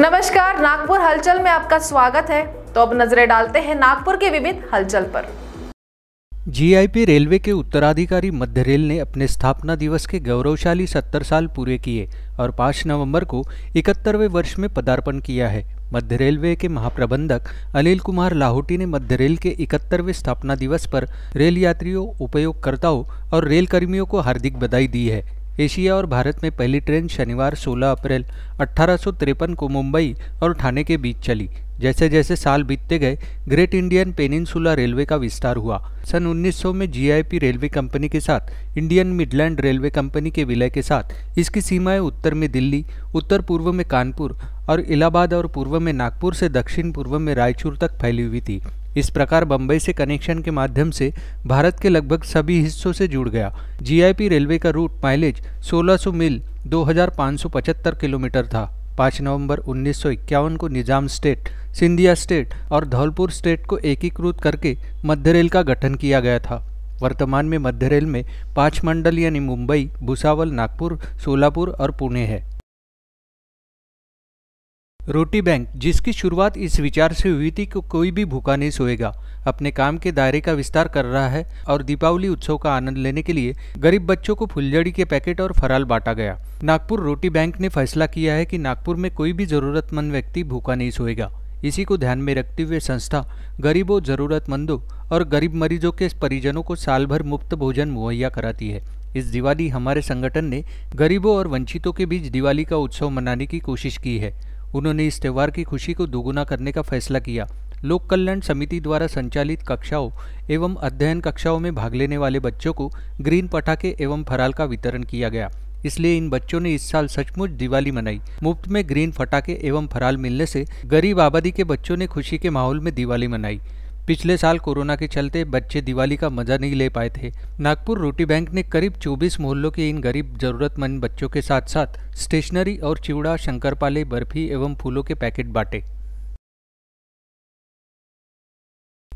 नमस्कार नागपुर हलचल में आपका स्वागत है तो अब नजरें डालते हैं नागपुर के विविध हलचल पर जीआईपी रेलवे के उत्तराधिकारी मध्य रेल ने अपने स्थापना दिवस के गौरवशाली 70 साल पूरे किए और 5 नवंबर को इकहत्तरवें वर्ष में पदार्पण किया है मध्य रेलवे के महाप्रबंधक अनिल कुमार लाहोटी ने मध्य रेल के इकहत्तरवें स्थापना दिवस पर रेल यात्रियों उपयोगकर्ताओं और रेलकर्मियों को हार्दिक बधाई दी है एशिया और भारत में पहली ट्रेन शनिवार 16 अप्रैल अट्ठारह को मुंबई और ठाणे के बीच चली जैसे जैसे साल बीतते गए ग्रेट इंडियन पेनिनसुला रेलवे का विस्तार हुआ सन 1900 में जीआईपी रेलवे कंपनी के साथ इंडियन मिडलैंड रेलवे कंपनी के विलय के साथ इसकी सीमाएं उत्तर में दिल्ली उत्तर पूर्व में कानपुर और इलाहाबाद और पूर्व में नागपुर से दक्षिण पूर्व में रायचूर तक फैली हुई थी इस प्रकार बम्बई से कनेक्शन के माध्यम से भारत के लगभग सभी हिस्सों से जुड़ गया जीआईपी रेलवे का रूट माइलेज 1600 मील 2575 किलोमीटर था 5 नवंबर 1951 को निजाम स्टेट सिंधिया स्टेट और धौलपुर स्टेट को एकीकृत करके मध्य रेल का गठन किया गया था वर्तमान में मध्य रेल में पाँच मंडल यानी मुंबई भुसावल नागपुर सोलापुर और पुणे है रोटी बैंक जिसकी शुरुआत इस विचार से हुई थी कि कोई भी भूखा नहीं सोएगा अपने काम के दायरे का विस्तार कर रहा है और दीपावली उत्सव का आनंद लेने के लिए गरीब बच्चों को फुलझड़ी के पैकेट और फराल बांटा गया नागपुर रोटी बैंक ने फैसला किया है कि नागपुर में कोई भी जरूरतमंद व्यक्ति भूखा नहीं सोएगा इसी को ध्यान में रखते हुए संस्था गरीबों जरूरतमंदों और गरीब मरीजों के परिजनों को साल भर मुफ्त भोजन मुहैया कराती है इस दिवाली हमारे संगठन ने गरीबों और वंचितों के बीच दिवाली का उत्सव मनाने की कोशिश की है उन्होंने इस त्यौहार की खुशी को दोगुना करने का फैसला किया लोक कल्याण समिति द्वारा संचालित कक्षाओं एवं अध्ययन कक्षाओं में भाग लेने वाले बच्चों को ग्रीन पटाखे एवं फराल का वितरण किया गया इसलिए इन बच्चों ने इस साल सचमुच दिवाली मनाई मुफ्त में ग्रीन फटाके एवं फराल मिलने से गरीब आबादी के बच्चों ने खुशी के माहौल में दिवाली मनाई पिछले साल कोरोना के चलते बच्चे दिवाली का मजा नहीं ले पाए थे नागपुर रोटी बैंक ने करीब 24 मोहल्लों के इन गरीब जरूरतमंद बच्चों के साथ साथ स्टेशनरी और चिवड़ा शंकरपाले बर्फी एवं फूलों के पैकेट बांटे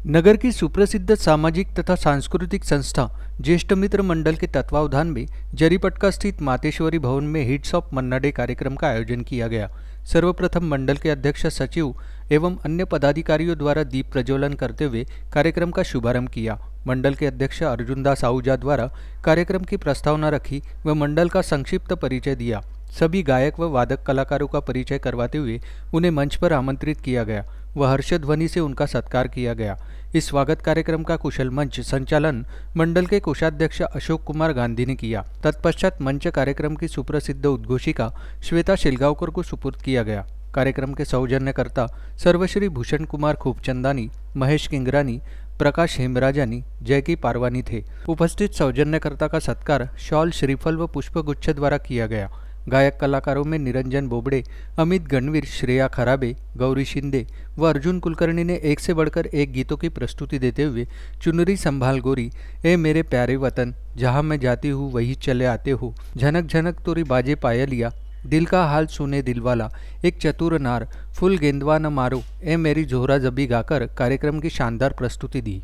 नगर की सुप्रसिद्ध सामाजिक तथा सांस्कृतिक संस्था ज्येष्ठ मित्र मंडल के तत्वावधान में जरीपटका स्थित मातेश्वरी भवन में हिट्स ऑफ मन्ना डे कार्यक्रम का आयोजन किया गया सर्वप्रथम मंडल के अध्यक्ष सचिव एवं अन्य पदाधिकारियों द्वारा दीप प्रज्वलन करते हुए कार्यक्रम का शुभारंभ किया मंडल के अध्यक्ष अर्जुनदास आहूजा द्वारा कार्यक्रम की प्रस्तावना रखी व मंडल का संक्षिप्त परिचय दिया सभी गायक व वादक कलाकारों का परिचय करवाते हुए उन्हें मंच पर आमंत्रित किया गया व हर्षध्वनि से उनका सत्कार किया गया इस स्वागत कार्यक्रम का कुशल मंच संचालन मंडल के कोषाध्यक्ष अशोक कुमार गांधी ने किया तत्पश्चात मंच कार्यक्रम की सुप्रसिद्ध उद्घोषिका श्वेता शिलगावकर को सुपुर्द किया गया कार्यक्रम के सौजन्यकर्ता सर्वश्री भूषण कुमार खूबचंदानी महेश किंगरानी प्रकाश हेमराजानी जयकी पारवानी थे उपस्थित सौजन्यकर्ता का सत्कार शॉल श्रीफल व पुष्पगुच्छ द्वारा किया गया गायक कलाकारों में निरंजन बोबड़े अमित गणवीर श्रेया खराबे गौरी शिंदे व अर्जुन कुलकर्णी ने एक से बढ़कर एक गीतों की प्रस्तुति देते हुए चुनरी संभाल गोरी ए मेरे प्यारे वतन जहाँ मैं जाती हूँ वही चले आते हो झनक झनक तोरी बाजे पाया लिया दिल का हाल सुने दिलवाला एक चतुर नार फुल गेंदवा न मारो ए मेरी जोहरा जबी गाकर कार्यक्रम की शानदार प्रस्तुति दी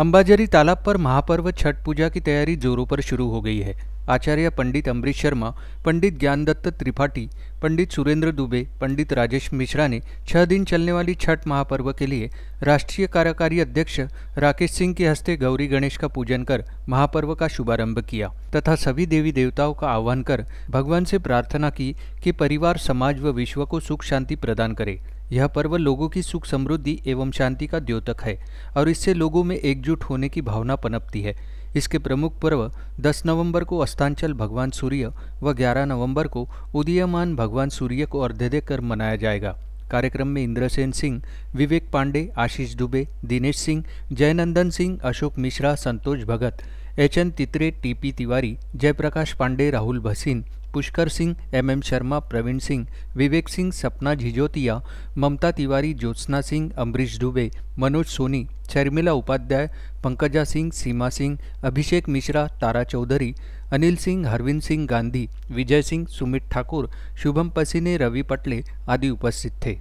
अंबाजरी तालाब पर महापर्व छठ पूजा की तैयारी जोरों पर शुरू हो गई है आचार्य पंडित अमृत शर्मा पंडित ज्ञानदत्त त्रिपाठी पंडित सुरेंद्र दुबे पंडित राजेश मिश्रा ने छह दिन चलने वाली छठ महापर्व के लिए राष्ट्रीय कार्यकारी अध्यक्ष राकेश सिंह के हस्ते गौरी गणेश का पूजन कर महापर्व का शुभारंभ किया तथा सभी देवी देवताओं का आह्वान कर भगवान से प्रार्थना की कि परिवार समाज व विश्व को सुख शांति प्रदान करे यह पर्व लोगों की सुख समृद्धि एवं शांति का द्योतक है और इससे लोगों में एकजुट होने की भावना पनपती है इसके प्रमुख पर्व 10 नवंबर को अस्तांचल भगवान सूर्य व 11 नवंबर को उदीयमान भगवान सूर्य को अर्घ्य देकर मनाया जाएगा कार्यक्रम में Indrasen Singh Vivek Pandey Ashish Dubey Dinesh Singh Jaynandan Singh Ashok Mishra Santosh Bhagat H N Titre TP Tiwari Jayprakash Pandey Rahul Bhasin Pushkar Singh M M Sharma Praveen Singh Vivek Singh Sapna Jhijhotiya ममता तिवारी ज्योत्सना सिंह अमरीश दुबे मनोज सोनी शर्मिला उपाध्याय पंकजा सिंह सीमा सिंह अभिषेक मिश्रा तारा चौधरी अनिल सिंह हरविंद सिंह गांधी विजय सिंह सुमित ठाकुर शुभम पसीने रवि पटले आदि उपस्थित थे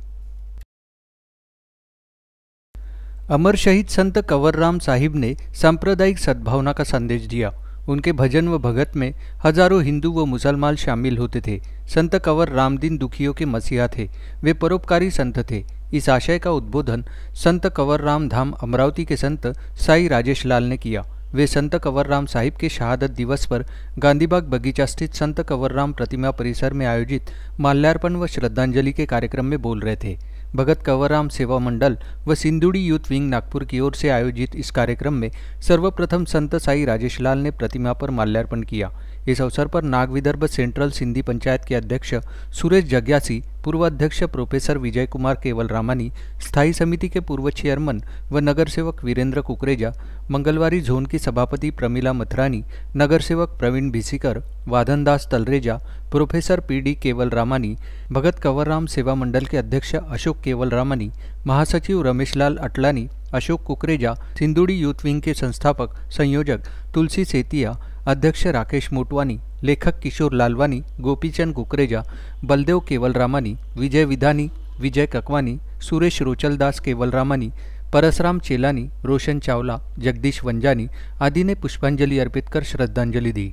अमर शहीद संत कंवरराम साहिब ने सांप्रदायिक सद्भावना का संदेश दिया उनके भजन व भगत में हजारों हिंदू व मुसलमान शामिल होते थे संत कंवर रामदीन दुखियों के मसीहा थे वे परोपकारी संत थे इस आशय का उद्बोधन संत कंवर राम धाम अमरावती के संत साई राजेश लाल ने किया वे संत कंवर राम साहिब के शहादत दिवस पर गांधीबाग बगीचा स्थित संत राम प्रतिमा परिसर में आयोजित माल्यार्पण व श्रद्धांजलि के कार्यक्रम में बोल रहे थे भगत कंवरराम सेवा मंडल व सिंदुड़ी यूथ विंग नागपुर की ओर से आयोजित इस कार्यक्रम में सर्वप्रथम संत साई राजेश लाल ने प्रतिमा पर माल्यार्पण किया इस अवसर पर नागविदर्भ सेंट्रल सिंधी पंचायत के अध्यक्ष सुरेश जग्यासी पूर्व अध्यक्ष प्रोफेसर विजय कुमार केवल रामानी स्थायी समिति के पूर्व चेयरमैन व नगर सेवक वीरेंद्र कुकरेजा मंगलवारी जोन की सभापति प्रमिला मथरानी नगर सेवक Praveen Bhisikar Wadhandas Talreja professor P D Kewal Ramani भगत कंवरराम सेवा मंडल के अध्यक्ष अशोक केवल रामानी महासचिव रमेशलाल अटलानी अशोक कुकरेजा सिंदुड़ी यूथ विंग के संस्थापक संयोजक तुलसी सेतिया अध्यक्ष राकेश मोटवानी लेखक किशोर लालवानी गोपीचंद कुकरेजा बलदेव केवलरामानी विजय विधानी विजय ककवानी सुरेश रोचलदास केवलरामानी परसराम चेलानी रोशन चावला जगदीश वंजानी आदि ने पुष्पांजलि अर्पित कर श्रद्धांजलि दी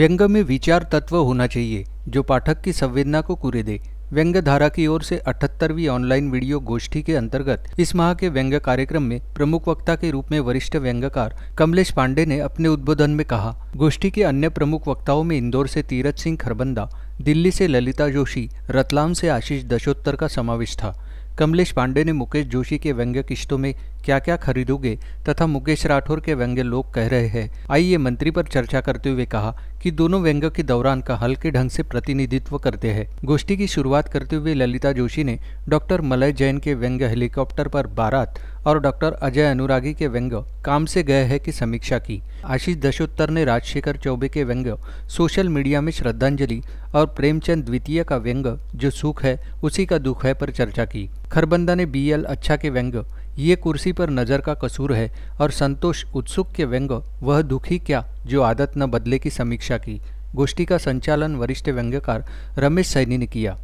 व्यंग में विचार तत्व होना चाहिए जो पाठक की संवेदना को कुरे दे व्यंग्य धारा की ओर से 78वीं ऑनलाइन वीडियो गोष्ठी के अंतर्गत इस माह के व्यंग्य कार्यक्रम में प्रमुख वक्ता के रूप में वरिष्ठ व्यंग्यकार कमलेश पांडे ने अपने उद्बोधन में कहा गोष्ठी के अन्य प्रमुख वक्ताओं में इंदौर से तीरथ सिंह खरबंदा दिल्ली से ललिता जोशी रतलाम से आशीष दशोत्तर का समावेश था कमलेश पांडे ने मुकेश जोशी के व्यंग्य किश्तों में क्या क्या खरीदोगे तथा मुकेश राठौर के व्यंग्य लोग कह रहे हैं आइए मंत्री पर चर्चा करते हुए कहा कि दोनों व्यंग के दौरान का हल्के ढंग से प्रतिनिधित्व करते हैं गोष्ठी की शुरुआत करते हुए ललिता जोशी ने डॉक्टर मलय जैन के व्यंग हेलीकॉप्टर पर बारात और डॉक्टर अजय अनुरागी के व्यंग काम से गए हैं की समीक्षा की आशीष दशोत्तर ने राजशेखर चौबे के व्यंग सोशल मीडिया में श्रद्धांजलि और प्रेमचंद द्वितीय का व्यंग जो सुख है उसी का दुख है पर चर्चा की खरबंदा ने बी एल अच्छा के व्यंग ये कुर्सी पर नज़र का कसूर है और संतोष उत्सुक के व्यंग वह दुखी क्या जो आदत न बदले की समीक्षा की गोष्ठी का संचालन वरिष्ठ व्यंग्यकार रमेश सैनी ने किया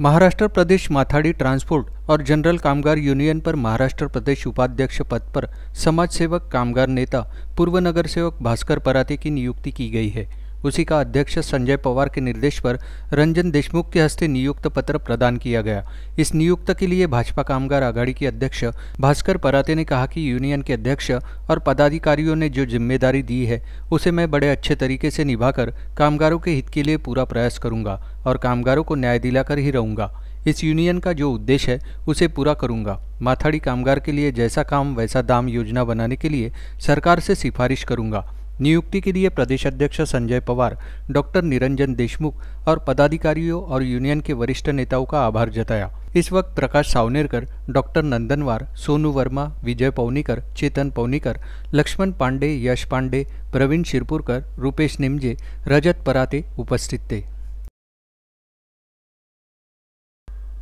महाराष्ट्र प्रदेश माथाड़ी ट्रांसपोर्ट और जनरल कामगार यूनियन पर महाराष्ट्र प्रदेश उपाध्यक्ष पद पर समाज सेवक कामगार नेता पूर्व नगर सेवक भास्कर पराते की नियुक्ति की गई है उसी का अध्यक्ष संजय पवार के निर्देश पर रंजन देशमुख के हस्ते नियुक्त पत्र प्रदान किया गया इस नियुक्त के लिए भाजपा कामगार आघाड़ी के अध्यक्ष भास्कर पराते ने कहा कि यूनियन के अध्यक्ष और पदाधिकारियों ने जो जिम्मेदारी दी है उसे मैं बड़े अच्छे तरीके से निभाकर कामगारों के हित के लिए पूरा प्रयास करूंगा और कामगारों को न्याय दिलाकर ही रहूंगा इस यूनियन का जो उद्देश्य है उसे पूरा करूंगा माथाड़ी कामगार के लिए जैसा काम वैसा दाम योजना बनाने के लिए सरकार से सिफारिश करूंगा नियुक्ति के लिए प्रदेश अध्यक्ष संजय पवार डॉक्टर निरंजन देशमुख और पदाधिकारियों और यूनियन के वरिष्ठ नेताओं का आभार जताया इस वक्त प्रकाश सावनेरकर डॉक्टर नंदनवार सोनू वर्मा विजय पवनीकर चेतन पवनीकर लक्ष्मण पांडे यश पांडे प्रवीण शिरपुरकर रूपेश निमजे रजत पराते उपस्थित थे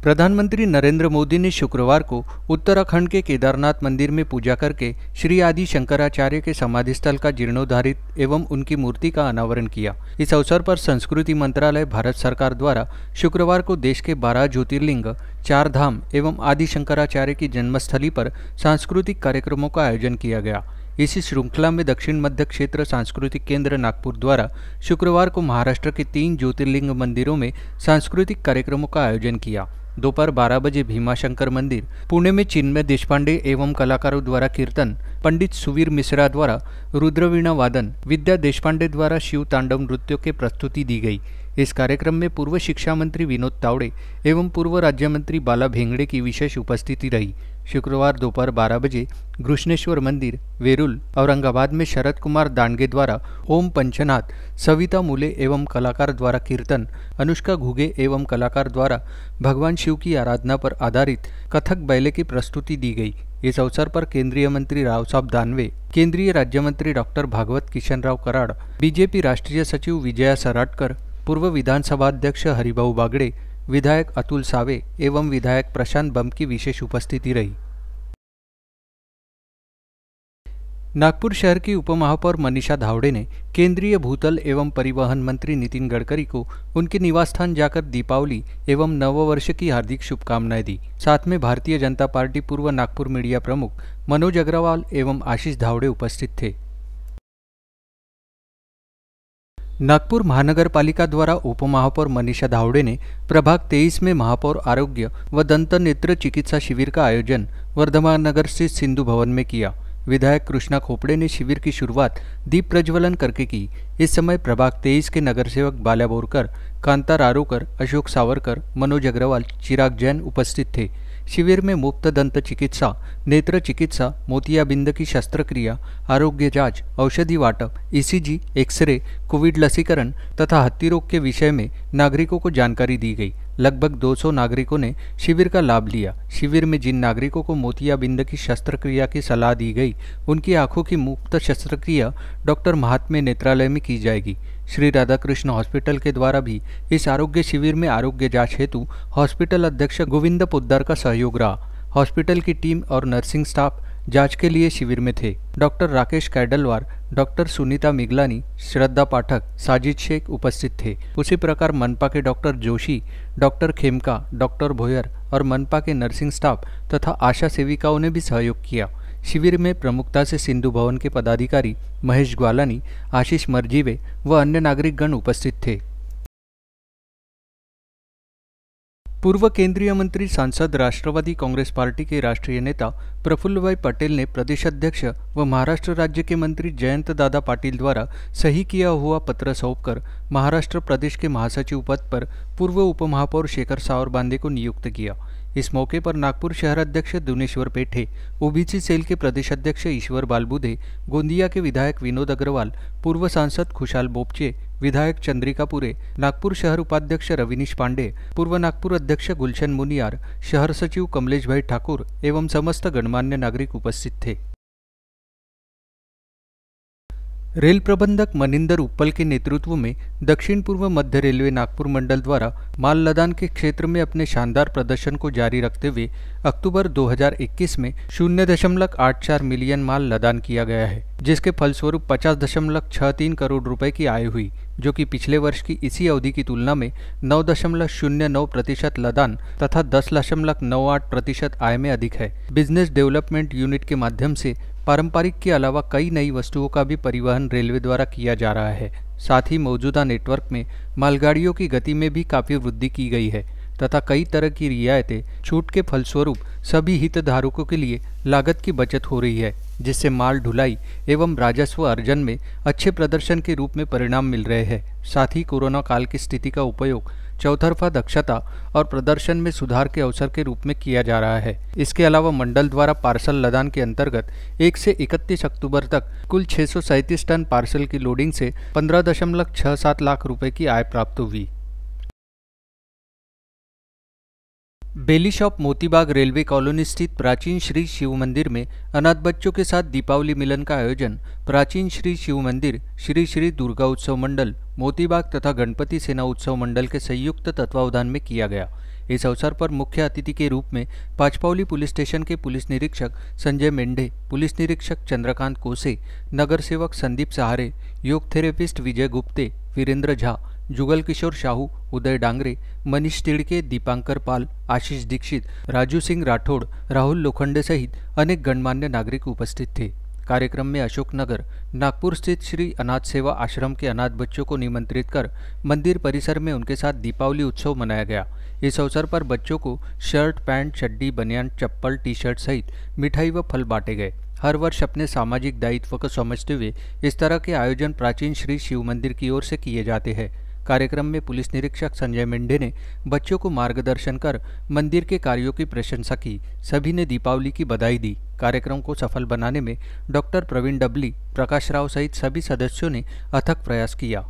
प्रधानमंत्री नरेंद्र मोदी ने शुक्रवार को उत्तराखंड के केदारनाथ मंदिर में पूजा करके श्री आदि शंकराचार्य के समाधि स्थल का जीर्णोद्धारित एवं उनकी मूर्ति का अनावरण किया इस अवसर पर संस्कृति मंत्रालय भारत सरकार द्वारा शुक्रवार को देश के बारह ज्योतिर्लिंग चार धाम एवं आदि शंकराचार्य की जन्मस्थली पर सांस्कृतिक कार्यक्रमों का आयोजन किया गया इसी श्रृंखला में दक्षिण मध्य क्षेत्र सांस्कृतिक केंद्र नागपुर द्वारा शुक्रवार को महाराष्ट्र के तीन ज्योतिर्लिंग मंदिरों में सांस्कृतिक कार्यक्रमों का आयोजन किया दोपहर बारह बजे भीमाशंकर मंदिर पुणे में चिन्मय देशपांडे एवं कलाकारों द्वारा कीर्तन पंडित सुवीर मिश्रा द्वारा रुद्रवीणा वादन विद्या देशपांडे द्वारा शिव तांडव नृत्यों के प्रस्तुति दी गई इस कार्यक्रम में पूर्व शिक्षा मंत्री विनोद तावड़े एवं पूर्व राज्य मंत्री बाला भेंगड़े की विशेष उपस्थिति रही शुक्रवार दोपहर बारह बजे घृष्णेश्वर मंदिर वेरुल औरंगाबाद में शरद कुमार दांडगे द्वारा ओम पंचनाथ सविता मूले एवं कलाकार द्वारा कीर्तन अनुष्का घुगे एवं कलाकार द्वारा भगवान शिव की आराधना पर आधारित कथक बैले की प्रस्तुति दी गई इस अवसर पर केंद्रीय मंत्री राव साहब दानवे केंद्रीय राज्य मंत्री डॉक्टर भागवत किशनराव कराड़ बीजेपी राष्ट्रीय सचिव विजया सराटकर पूर्व विधानसभा अध्यक्ष हरिभाऊ बागड़े विधायक अतुल सावे एवं विधायक प्रशांत बम की विशेष उपस्थिति रही नागपुर शहर की उपमहापौर मनीषा धावड़े ने केंद्रीय भूतल एवं परिवहन मंत्री नितिन गडकरी को उनके निवास स्थान जाकर दीपावली एवं नववर्ष की हार्दिक शुभकामनाएं दी साथ में भारतीय जनता पार्टी पूर्व नागपुर मीडिया प्रमुख मनोज अग्रवाल एवं आशीष धावड़े उपस्थित थे नागपुर महानगरपालिका द्वारा उपमहापौर मनीषा धावड़े ने प्रभाग 23 में महापौर आरोग्य व दंत नेत्र चिकित्सा शिविर का आयोजन वर्धमान नगर स्थित सिंधु भवन में किया विधायक कृष्णा खोपड़े ने शिविर की शुरुआत दीप प्रज्वलन करके की इस समय प्रभाग 23 के नगर सेवक बाला बोरकर कांता रारोकर अशोक सावरकर मनोज अग्रवाल चिराग जैन उपस्थित थे शिविर में मुफ्त दंत चिकित्सा नेत्र चिकित्सा मोतियाबिंद की शस्त्रक्रिया आरोग्य जांच औषधि वाटप ईसीजी e एक्सरे कोविड लसीकरण तथा हत्ती रोग के विषय में नागरिकों को जानकारी दी गई लगभग 200 नागरिकों ने शिविर का लाभ लिया शिविर में जिन नागरिकों को मोतियाबिंद की शस्त्रक्रिया की सलाह दी गई उनकी आंखों की मुफ्त शस्त्रक्रिया डॉक्टर महात्मे नेत्रालय में की जाएगी श्री राधाकृष्ण हॉस्पिटल के द्वारा भी इस आरोग्य शिविर में आरोग्य जांच हेतु हॉस्पिटल अध्यक्ष गोविंद पोद्दार का सहयोग रहा हॉस्पिटल की टीम और नर्सिंग स्टाफ जांच के लिए शिविर में थे डॉक्टर राकेश कैडलवार डॉक्टर सुनीता मिगलानी श्रद्धा पाठक साजिद शेख उपस्थित थे उसी प्रकार मनपा के doctor Joshi doctor Khemka doctor Bhoyar और मनपा के नर्सिंग स्टाफ तथा आशा सेविकाओं ने भी सहयोग किया शिविर में प्रमुखता से सिंधु भवन के पदाधिकारी महेश ग्वालानी आशीष मरजीवे व अन्य नागरिकगण उपस्थित थे पूर्व केंद्रीय मंत्री सांसद राष्ट्रवादी कांग्रेस पार्टी के राष्ट्रीय नेता प्रफुल्ल भाई पटेल ने प्रदेश अध्यक्ष व महाराष्ट्र राज्य के मंत्री जयंत दादा पाटिल द्वारा सही किया हुआ पत्र सौंपकर महाराष्ट्र प्रदेश के महासचिव पद पर पूर्व उपमहापौर शेखर सावरबांदे को नियुक्त किया इस मौके पर नागपुर शहराध्यक्ष दुनेश्वर पेठे ओबीसी सेल के प्रदेश अध्यक्ष ईश्वर बालबुदे गोंदिया के विधायक विनोद अग्रवाल पूर्व सांसद खुशाल बोपचे विधायक चंद्रिका पुरे नागपुर शहर उपाध्यक्ष रविनीश पांडे पूर्व नागपुर अध्यक्ष गुलशन मुनियार शहर सचिव कमलेश भाई ठाकुर एवं समस्त गणमान्य नागरिक उपस्थित थे रेल प्रबंधक मनिंदर उप्पल के नेतृत्व में दक्षिण पूर्व मध्य रेलवे नागपुर मंडल द्वारा माल लदान के क्षेत्र में अपने शानदार प्रदर्शन को जारी रखते हुए अक्टूबर 2021 में शून्य दशमलव आठ चार मिलियन माल लदान किया गया है जिसके फलस्वरूप पचास दशमलव छह तीन करोड़ रुपए की आय हुई जो कि पिछले वर्ष की इसी अवधि की तुलना में नौ दशमलव शून्य नौ प्रतिशत लदान तथा दस दशमलव नौ आठ प्रतिशत आय में अधिक है बिजनेस डेवलपमेंट यूनिट के माध्यम से पारंपरिक के अलावा कई नई वस्तुओं का भी परिवहन रेलवे द्वारा किया जा रहा है साथ ही मौजूदा नेटवर्क में मालगाड़ियों की गति में भी काफ़ी वृद्धि की गई है तथा कई तरह की रियायतें छूट के फलस्वरूप सभी हितधारकों के लिए लागत की बचत हो रही है जिससे माल ढुलाई एवं राजस्व अर्जन में अच्छे प्रदर्शन के रूप में परिणाम मिल रहे हैं साथ ही कोरोना काल की स्थिति का उपयोग चौतरफा दक्षता और प्रदर्शन में सुधार के अवसर के रूप में किया जा रहा है इसके अलावा मंडल द्वारा पार्सल लदान के अंतर्गत एक से इकतीस अक्टूबर तक कुल छह टन पार्सल की लोडिंग से पंद्रह लाख रुपए की आय प्राप्त हुई Beli shop Motibagh railway colony स्थित प्राचीन श्री शिव मंदिर में अनाथ बच्चों के साथ दीपावली मिलन का आयोजन प्राचीन श्री शिव मंदिर श्री श्री दुर्गा उत्सव मंडल मोतीबाग तथा गणपति सेना उत्सव मंडल के संयुक्त तत्वावधान में किया गया इस अवसर पर मुख्य अतिथि के रूप में पाचपावली पुलिस स्टेशन के पुलिस निरीक्षक संजय मेंढे पुलिस निरीक्षक चंद्रकांत कोसे नगर सेवक संदीप सहारे योग थेरेपिस्ट विजय गुप्ते वीरेंद्र झा जुगल किशोर शाहू उदय डांगरे मनीष तिडके दीपांकर पाल आशीष दीक्षित राजू सिंह राठौड़ राहुल लोखंडे सहित अनेक गणमान्य नागरिक उपस्थित थे कार्यक्रम में अशोक नगर नागपुर स्थित श्री अनाथ सेवा आश्रम के अनाथ बच्चों को निमंत्रित कर मंदिर परिसर में उनके साथ दीपावली उत्सव मनाया गया इस अवसर पर बच्चों को शर्ट पैंट चड्डी बनियान चप्पल टी शर्ट सहित मिठाई व फल बांटे गए हर वर्ष अपने सामाजिक दायित्व को समझते हुए इस तरह के आयोजन प्राचीन श्री शिव मंदिर की ओर से किए जाते हैं कार्यक्रम में पुलिस निरीक्षक संजय मिंडे ने बच्चों को मार्गदर्शन कर मंदिर के कार्यों की प्रशंसा की सभी ने दीपावली की बधाई दी कार्यक्रम को सफल बनाने में डॉक्टर प्रवीण डबली प्रकाश राव सहित सभी सदस्यों ने अथक प्रयास किया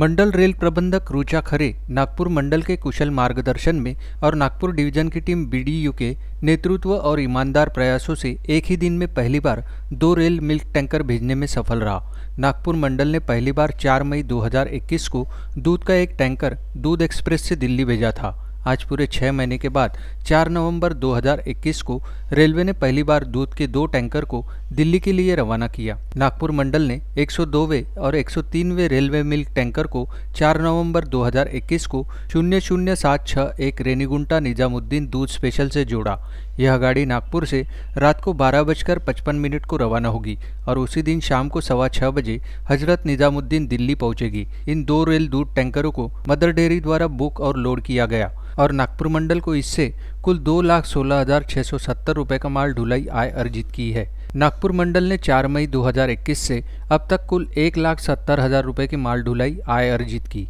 मंडल रेल प्रबंधक रुचा खरे नागपुर मंडल के कुशल मार्गदर्शन में और नागपुर डिवीजन की टीम बीडीयू के नेतृत्व और ईमानदार प्रयासों से एक ही दिन में पहली बार दो रेल मिल्क टैंकर भेजने में सफल रहा नागपुर मंडल ने पहली बार 4 मई 2021 को दूध का एक टैंकर दूध एक्सप्रेस से दिल्ली भेजा था आज पूरे छः महीने के बाद 4 नवंबर 2021 को रेलवे ने पहली बार दूध के दो टैंकर को दिल्ली के लिए रवाना किया नागपुर मंडल ने 102वें और 103वें रेलवे मिल्क टैंकर को 4 नवंबर 2021 को शून्य शून्य सात छः एक रेनीगुंटा निजामुद्दीन दूध स्पेशल से जोड़ा यह गाड़ी नागपुर से रात को बारह बजकर पचपन मिनट को रवाना होगी और उसी दिन शाम को सवा छः बजे हजरत निजामुद्दीन दिल्ली पहुंचेगी इन दो रेल दूध टैंकरों को मदर डेयरी द्वारा बुक और लोड किया गया और नागपुर मंडल को इससे कुल दो लाख सोलह हजार छह सौ सत्तर रूपए का माल ढुलाई आय अर्जित की है नागपुर मंडल ने 4 मई 2021 से अब तक कुल एक लाख सत्तर हजार रुपए की माल ढुलाई आय अर्जित की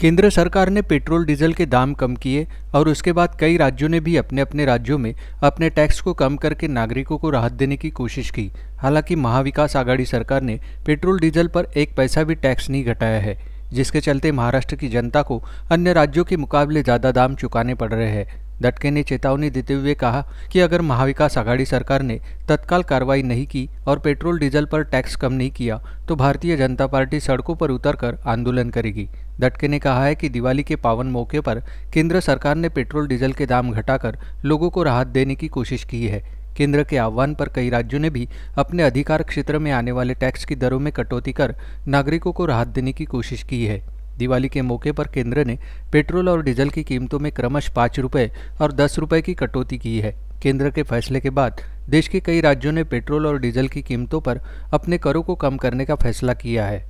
केंद्र सरकार ने पेट्रोल डीजल के दाम कम किए और उसके बाद कई राज्यों ने भी अपने अपने राज्यों में अपने टैक्स को कम करके नागरिकों को राहत देने की कोशिश की हालांकि महाविकास आघाड़ी सरकार ने पेट्रोल डीजल पर एक पैसा भी टैक्स नहीं घटाया है जिसके चलते महाराष्ट्र की जनता को अन्य राज्यों के मुकाबले ज़्यादा दाम चुकाने पड़ रहे हैं दटके ने चेतावनी देते हुए कहा कि अगर महाविकास आघाड़ी सरकार ने तत्काल कार्रवाई नहीं की और पेट्रोल डीजल पर टैक्स कम नहीं किया तो भारतीय जनता पार्टी सड़कों पर उतरकर आंदोलन करेगी दटके ने कहा है कि दिवाली के पावन मौके पर केंद्र सरकार ने पेट्रोल डीजल के दाम घटाकर लोगों को राहत देने की कोशिश की है केंद्र के आह्वान पर कई राज्यों ने भी अपने अधिकार क्षेत्र में आने वाले टैक्स की दरों में कटौती कर नागरिकों को राहत देने की कोशिश की है दिवाली के मौके पर केंद्र ने पेट्रोल और डीजल की कीमतों में क्रमश पाँच रुपये और दस रुपये की कटौती की है केंद्र के फैसले के बाद देश के कई राज्यों ने पेट्रोल और डीजल की कीमतों पर अपने करों को कम करने का फैसला किया है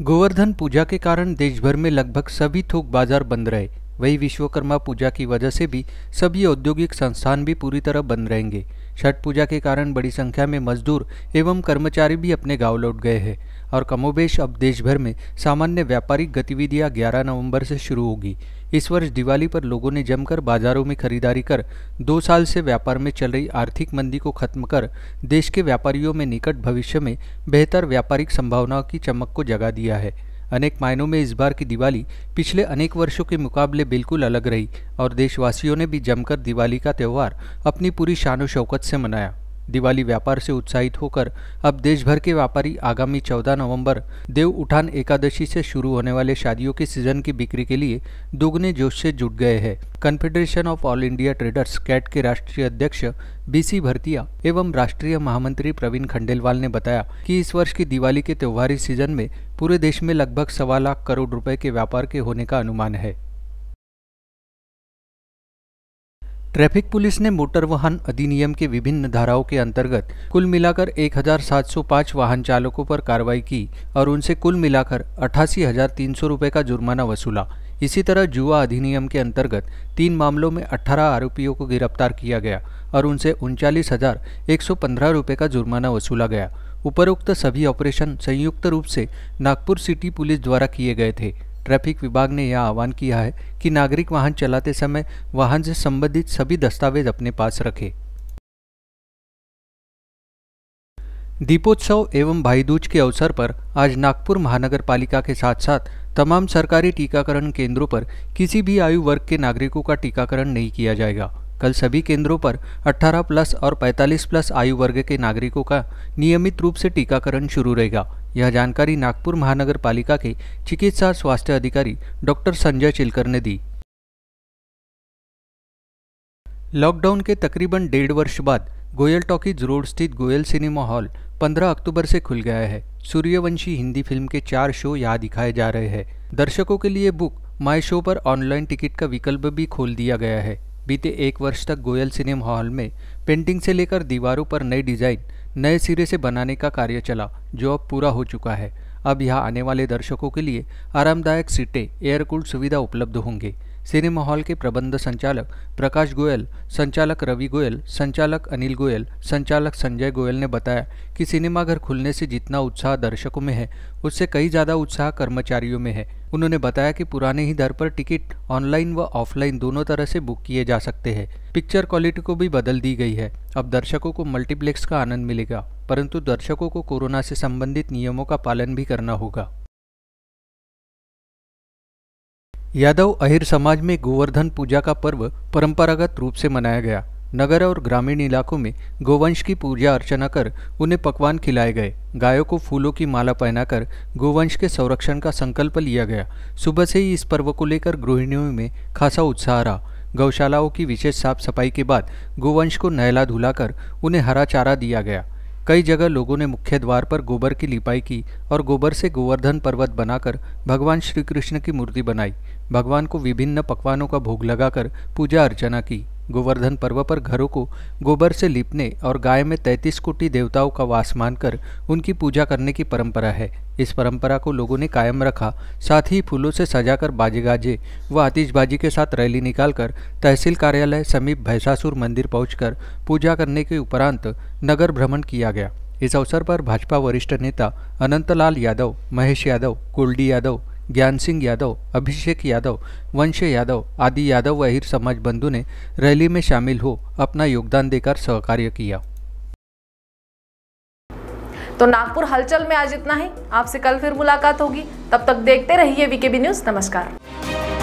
गोवर्धन पूजा के कारण देशभर में लगभग सभी थोक बाजार बंद रहे वही विश्वकर्मा पूजा की वजह से भी सभी औद्योगिक संस्थान भी पूरी तरह बंद रहेंगे छठ पूजा के कारण बड़ी संख्या में मजदूर एवं कर्मचारी भी अपने गांव लौट गए हैं और कमोबेश अब देश भर में सामान्य व्यापारिक गतिविधियां 11 नवंबर से शुरू होगी इस वर्ष दिवाली पर लोगों ने जमकर बाजारों में खरीदारी कर दो साल से व्यापार में चल रही आर्थिक मंदी को खत्म कर देश के व्यापारियों में निकट भविष्य में बेहतर व्यापारिक संभावनाओं की चमक को जगा दिया है अनेक मायनों में इस बार की दिवाली पिछले अनेक वर्षों के मुकाबले बिल्कुल अलग रही और देशवासियों ने भी जमकर दिवाली का त्यौहार अपनी पूरी शान शौकत से मनाया दिवाली व्यापार से उत्साहित होकर अब देश भर के व्यापारी आगामी 14 नवंबर देव उठान एकादशी से शुरू होने वाले शादियों के सीजन की बिक्री के लिए दोगुने जोश से जुट गए हैं Confederation of All India Traders CAIT के राष्ट्रीय अध्यक्ष बीसी भरतिया एवं राष्ट्रीय महामंत्री प्रवीण खंडेलवाल ने बताया कि इस वर्ष की दिवाली के त्योहारी सीजन में पूरे देश में लगभग सवा लाख करोड़ रुपए के व्यापार के होने का अनुमान है ट्रैफिक पुलिस ने मोटर वाहन अधिनियम के विभिन्न धाराओं के अंतर्गत कुल मिलाकर 1,705 वाहन चालकों पर कार्रवाई की और उनसे कुल मिलाकर अठासी हजार का जुर्माना वसूला इसी तरह जुआ अधिनियम के अंतर्गत तीन मामलों में 18 आरोपियों को गिरफ्तार किया गया और उनसे उनचालीस हजार का जुर्माना वसूला गया उपरोक्त सभी ऑपरेशन संयुक्त रूप से नागपुर सिटी पुलिस द्वारा किए गए थे ट्रैफिक विभाग ने यह आह्वान किया है कि नागरिक वाहन चलाते समय वाहन से संबंधित सभी दस्तावेज अपने पास रखें दीपोत्सव एवं भाईदूज के अवसर पर आज नागपुर महानगर पालिका के साथ साथ तमाम सरकारी टीकाकरण केंद्रों पर किसी भी आयु वर्ग के नागरिकों का टीकाकरण नहीं किया जाएगा कल सभी केंद्रों पर 18 प्लस और 45 प्लस आयु वर्ग के नागरिकों का नियमित रूप से टीकाकरण शुरू रहेगा यह जानकारी नागपुर महानगर पालिका के चिकित्सा स्वास्थ्य अधिकारी डॉक्टर संजय चिलकर ने दी लॉकडाउन के तकरीबन डेढ़ वर्ष बाद गोयल टॉकीज रोड स्थित गोयल सिनेमा हॉल 15 अक्टूबर से खुल गया है सूर्यवंशी हिंदी फिल्म के चार शो यहाँ दिखाए जा रहे हैं दर्शकों के लिए बुक माय शो पर ऑनलाइन टिकट का विकल्प भी खोल दिया गया है बीते एक वर्ष तक गोयल सिनेमा हॉल में पेंटिंग से लेकर दीवारों पर नए डिजाइन नए सिरे से बनाने का कार्य चला जो अब पूरा हो चुका है अब यहाँ आने वाले दर्शकों के लिए आरामदायक सीटें एयरकूल सुविधा उपलब्ध होंगे सिनेमा हॉल के प्रबंध संचालक प्रकाश गोयल संचालक रवि गोयल संचालक अनिल गोयल संचालक संजय गोयल ने बताया कि सिनेमाघर खुलने से जितना उत्साह दर्शकों में है उससे कई ज़्यादा उत्साह कर्मचारियों में है उन्होंने बताया कि पुराने ही दर पर टिकट ऑनलाइन व ऑफलाइन दोनों तरह से बुक किए जा सकते हैं पिक्चर क्वालिटी को भी बदल दी गई है अब दर्शकों को मल्टीप्लेक्स का आनंद मिलेगा परंतु दर्शकों को कोरोना से संबंधित नियमों का पालन भी करना होगा यादव अहिर समाज में गोवर्धन पूजा का पर्व परंपरागत रूप से मनाया गया नगर और ग्रामीण इलाकों में गोवंश की पूजा अर्चना कर उन्हें पकवान खिलाए गए गायों को फूलों की माला पहनाकर गोवंश के संरक्षण का संकल्प लिया गया सुबह से ही इस पर्व को लेकर गृहिणियों में खासा उत्साह रहा गौशालाओं की विशेष साफ सफाई के बाद गोवंश को नहला धुलाकर उन्हें हरा चारा दिया गया कई जगह लोगों ने मुख्य द्वार पर गोबर की लिपाई की और गोबर से गोवर्धन पर्वत बनाकर भगवान श्री कृष्ण की मूर्ति बनाई भगवान को विभिन्न पकवानों का भोग लगाकर पूजा अर्चना की गोवर्धन पर्व पर घरों को गोबर से लिपने और गाय में तैंतीस कोटि देवताओं का वास मानकर उनकी पूजा करने की परंपरा है इस परंपरा को लोगों ने कायम रखा साथ ही फूलों से सजाकर बाजेगाजे व आतिशबाजी के साथ रैली निकालकर तहसील कार्यालय समीप भैसासुर मंदिर पहुंचकर पूजा करने के उपरांत नगर भ्रमण किया गया इस अवसर पर भाजपा वरिष्ठ नेता अनंतलाल यादव महेश यादव कुलडी यादव ज्ञान सिंह यादव अभिषेक यादव वंश यादव आदि यादव व अहिर समाज बंधु ने रैली में शामिल हो अपना योगदान देकर सहकार्य किया तो नागपुर हलचल में आज इतना ही आपसे कल फिर मुलाकात होगी तब तक देखते रहिए वीकेबी न्यूज़ नमस्कार